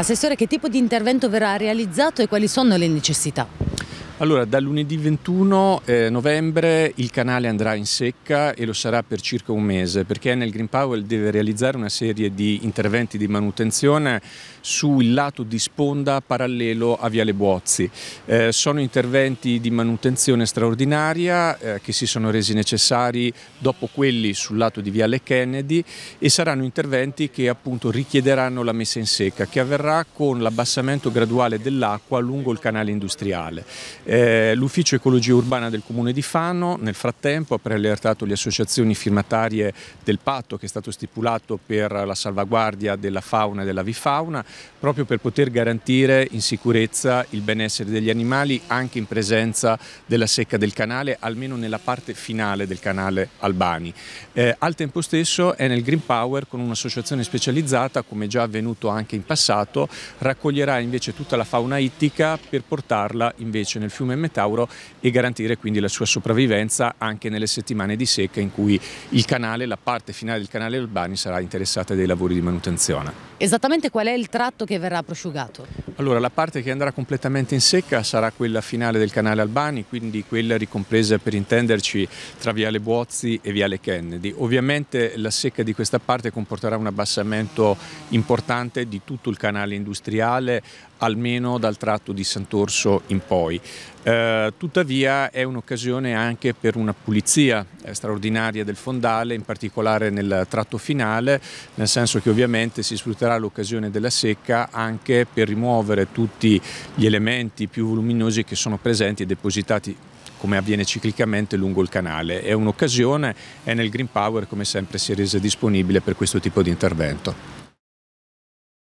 Assessore, che tipo di intervento verrà realizzato e quali sono le necessità? Allora, da lunedì 21 eh, novembre il canale andrà in secca e lo sarà per circa un mese perché nel Green Powell deve realizzare una serie di interventi di manutenzione sul lato di sponda parallelo a Viale Buozzi. Eh, sono interventi di manutenzione straordinaria eh, che si sono resi necessari dopo quelli sul lato di Viale Kennedy e saranno interventi che appunto richiederanno la messa in secca che avverrà con l'abbassamento graduale dell'acqua lungo il canale industriale. Eh, L'ufficio ecologia urbana del comune di Fano nel frattempo ha preallertato le associazioni firmatarie del patto che è stato stipulato per la salvaguardia della fauna e della vifauna proprio per poter garantire in sicurezza il benessere degli animali anche in presenza della secca del canale almeno nella parte finale del canale Albani. Eh, al tempo stesso è nel Green Power con un'associazione specializzata come già avvenuto anche in passato raccoglierà invece tutta la fauna ittica per portarla invece nel futuro fiume Metauro e garantire quindi la sua sopravvivenza anche nelle settimane di secca in cui il canale, la parte finale del canale Albani sarà interessata dai lavori di manutenzione. Esattamente qual è il tratto che verrà prosciugato? Allora la parte che andrà completamente in secca sarà quella finale del canale Albani, quindi quella ricompresa per intenderci tra Viale Buozzi e Viale Kennedy. Ovviamente la secca di questa parte comporterà un abbassamento importante di tutto il canale industriale, almeno dal tratto di Sant'Orso in poi. Eh, tuttavia è un'occasione anche per una pulizia eh, straordinaria del fondale, in particolare nel tratto finale, nel senso che ovviamente si sfrutterà l'occasione della secca anche per rimuovere tutti gli elementi più voluminosi che sono presenti e depositati come avviene ciclicamente lungo il canale. È un'occasione e nel Green Power come sempre si è resa disponibile per questo tipo di intervento.